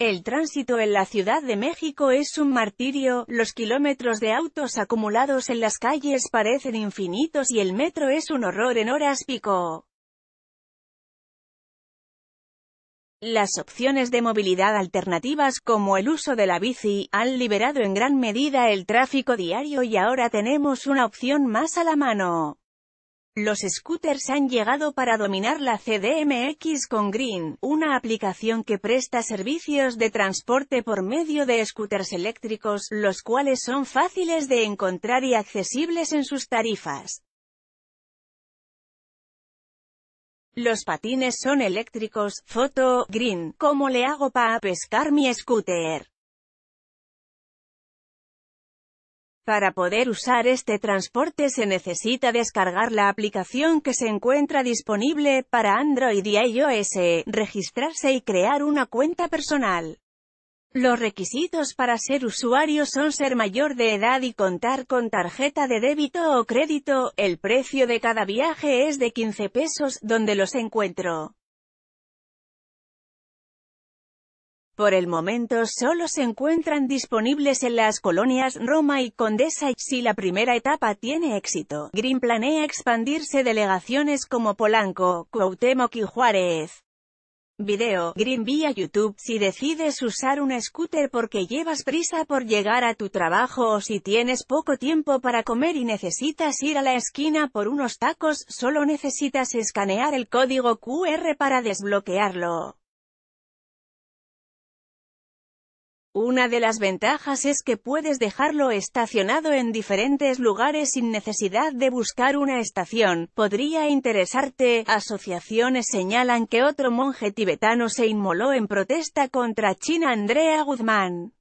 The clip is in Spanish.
El tránsito en la Ciudad de México es un martirio, los kilómetros de autos acumulados en las calles parecen infinitos y el metro es un horror en horas pico. Las opciones de movilidad alternativas como el uso de la bici han liberado en gran medida el tráfico diario y ahora tenemos una opción más a la mano. Los scooters han llegado para dominar la CDMX con Green, una aplicación que presta servicios de transporte por medio de scooters eléctricos, los cuales son fáciles de encontrar y accesibles en sus tarifas. Los patines son eléctricos, foto, Green, ¿cómo le hago para pescar mi scooter? Para poder usar este transporte se necesita descargar la aplicación que se encuentra disponible para Android y iOS, registrarse y crear una cuenta personal. Los requisitos para ser usuario son ser mayor de edad y contar con tarjeta de débito o crédito, el precio de cada viaje es de 15 pesos, donde los encuentro. Por el momento solo se encuentran disponibles en las colonias Roma y Condesa y si la primera etapa tiene éxito, Green planea expandirse delegaciones como Polanco, Cuauhtémoc y Juárez. Video, Green vía YouTube, si decides usar un scooter porque llevas prisa por llegar a tu trabajo o si tienes poco tiempo para comer y necesitas ir a la esquina por unos tacos, solo necesitas escanear el código QR para desbloquearlo. Una de las ventajas es que puedes dejarlo estacionado en diferentes lugares sin necesidad de buscar una estación. Podría interesarte, asociaciones señalan que otro monje tibetano se inmoló en protesta contra China Andrea Guzmán.